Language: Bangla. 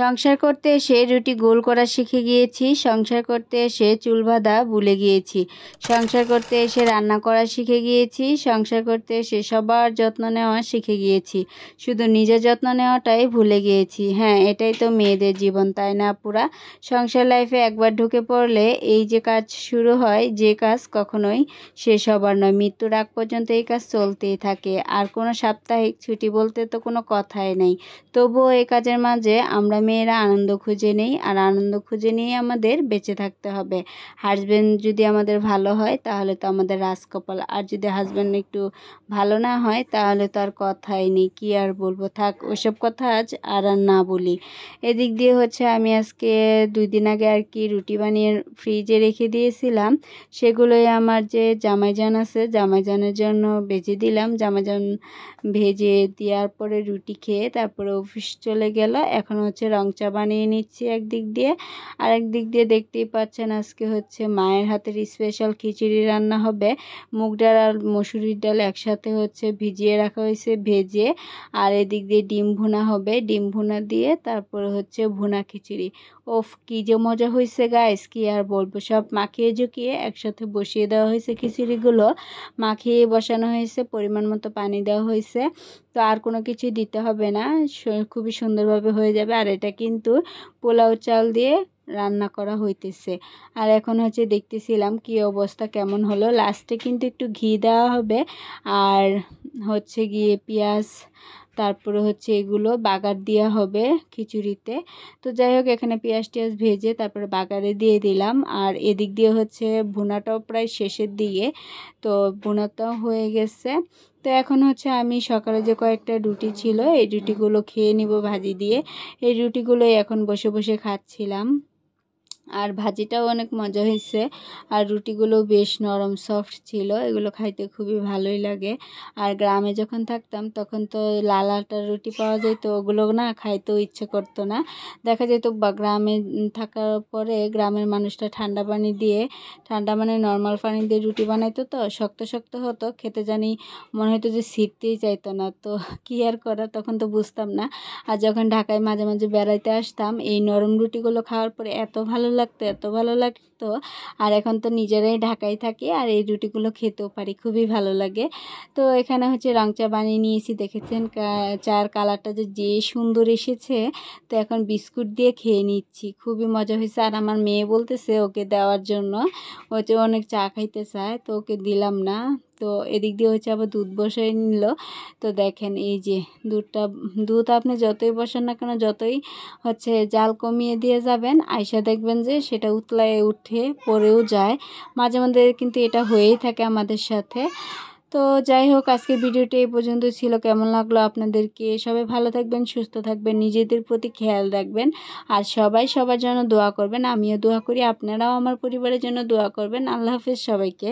সংসার করতে এসে রুটি গোল করা শিখে গিয়েছি সংসার করতে এসে চুল বাঁধা ভুলে গিয়েছি সংসার করতে এসে রান্না করা শিখে গিয়েছি সংসার করতে এসে সবার যত্ন নেওয়া শিখে গিয়েছি শুধু নিজের যত্ন নেওয়াটাই ভুলে গিয়েছি হ্যাঁ এটাই তো মেয়েদের জীবন তাই না পুরা সংসার লাইফে একবার ঢুকে পড়লে এই যে কাজ শুরু হয় যে কাজ কখনোই শেষ হবার নয় মৃত্যুর আগ পর্যন্ত এই কাজ চলতেই থাকে আর কোনো সাপ্তাহিক ছুটি বলতে তো কোনো কথাই নেই তবুও এই কাজের মাঝে আমরা মেয়েরা আনন্দ খুঁজে নেই আর আনন্দ খুঁজে নিয়ে আমাদের বেঁচে থাকতে হবে হাজব্যান্ড যদি আমাদের ভালো হয় তাহলে তো আমাদের রাজকপাল আর যদি হাজব্যান্ড একটু ভালো না হয় তাহলে তো আর কথাই নেই কী আর বলবো থাক ওসব কথা আজ আর আর না বলি এদিক দিয়ে হচ্ছে আমি আজকে দুই দিন আগে আর কি রুটি বানিয়ে ফ্রিজে রেখে দিয়েছিলাম সেগুলোই আমার যে জামাইজান আছে জামাইজানের জন্য ভেজে দিলাম জামাইজান ভেজে দেওয়ার পরে রুটি খেয়ে তারপরে অফিস চলে গেল এখন হচ্ছে রং চা বানিয়ে নিচ্ছি একদিক দিয়ে আর একদিক দিয়ে দেখতেই পাচ্ছেন আজকে হচ্ছে মায়ের হাতের স্পেশাল খিচুড়ি রান্না হবে মুগ ডাল আর মসুরির ডাল একসাথে হচ্ছে ভিজিয়ে রাখা হয়েছে ভেজে আর এদিক দিয়ে ডিম ভুনা হবে ডিম ভুনা দিয়ে তারপরে হচ্ছে ভুনা খিচুড়ি ওফ কী যে মজা হয়েছে গাইস কি আর বলবো সব মাখিয়ে ঝুঁকিয়ে একসাথে বসিয়ে দেওয়া হয়েছে খিচুড়িগুলো মাখিয়ে বসানো হয়েছে পরিমাণ মতো পানি দেওয়া হয়েছে তো আর কোনো কিছু দিতে হবে না খুবই সুন্দরভাবে হয়ে যাবে আর এটা কিন্তু পোলাও চাল দিয়ে রান্না করা হইতেছে আর এখন হচ্ছে দেখতেছিলাম কি অবস্থা কেমন হলো লাস্টে কিন্তু একটু ঘি দেওয়া হবে আর হচ্ছে গিয়ে পেঁয়াজ তারপরে হচ্ছে এগুলো বাগার দেওয়া হবে খিচুড়িতে তো যাই হোক এখানে পেঁয়াজ টিয়াজ ভেজে তারপরে বাগারে দিয়ে দিলাম আর এদিক দিয়ে হচ্ছে ভুনাটাও প্রায় শেষের দিকে তো ভুনাটাও হয়ে গেছে তো এখন হচ্ছে আমি সকালে যে কয়েকটা রুটি ছিল এই রুটিগুলো খেয়ে নিব ভাজি দিয়ে এই রুটিগুলোই এখন বসে বসে খাচ্ছিলাম আর ভাজিটাও অনেক মজা হয়েছে আর রুটিগুলো বেশ নরম সফট ছিল এগুলো খাইতে খুবই ভালোই লাগে আর গ্রামে যখন থাকতাম তখন তো লাল আটার রুটি পাওয়া যেত ওগুলো না খাইতেও ইচ্ছে করতো না দেখা যেত বা গ্রামে থাকার পরে গ্রামের মানুষটা ঠান্ডা পানি দিয়ে ঠান্ডা মানে নর্মাল পানি দিয়ে রুটি বানাইতো তো শক্ত শক্ত হতো খেতে জানি মনে হতো যে ছিটতেই চাইতো না তো কী আর করা তখন তো বুঝতাম না আর যখন ঢাকায় মাঝে মাঝে বেড়াইতে আসতাম এই নরম রুটিগুলো খাওয়ার পরে এত ভালো লাগতো এত ভালো লাগতো আর এখন তো নিজেরাই ঢাকায় থাকি আর এই রুটিগুলো খেতেও পারি খুবই ভালো লাগে তো এখানে হচ্ছে রং চা বানিয়ে নিয়েছি দেখেছেন চার কালারটা যে যে সুন্দর এসেছে তো এখন বিস্কুট দিয়ে খেয়ে নিচ্ছি খুবই মজা হয়েছে আর আমার মেয়ে বলতেছে ওকে দেওয়ার জন্য ও যে অনেক চা খাইতে চায় তো ওকে দিলাম না তো এদিক দিয়ে হচ্ছে আবার দুধ বসাই নিল তো দেখেন এই যে দুধটা দুধ আপনি যতই বসান না কেন যতই হচ্ছে জাল কমিয়ে দিয়ে যাবেন আয়সা দেখবেন যে সেটা উতলায় উঠে পরেও যায় মাঝে মাঝে কিন্তু এটা হয়েই থাকে আমাদের সাথে তো যাই হোক আজকের ভিডিওটি এই পর্যন্ত ছিল কেমন লাগলো আপনাদেরকে সবাই ভালো থাকবেন সুস্থ থাকবেন নিজেদের প্রতি খেয়াল রাখবেন আর সবাই সবার জন্য দোয়া করবেন আমিও দোয়া করি আপনারাও আমার পরিবারের জন্য দোয়া করবেন আল্লাহ হাফিজ সবাইকে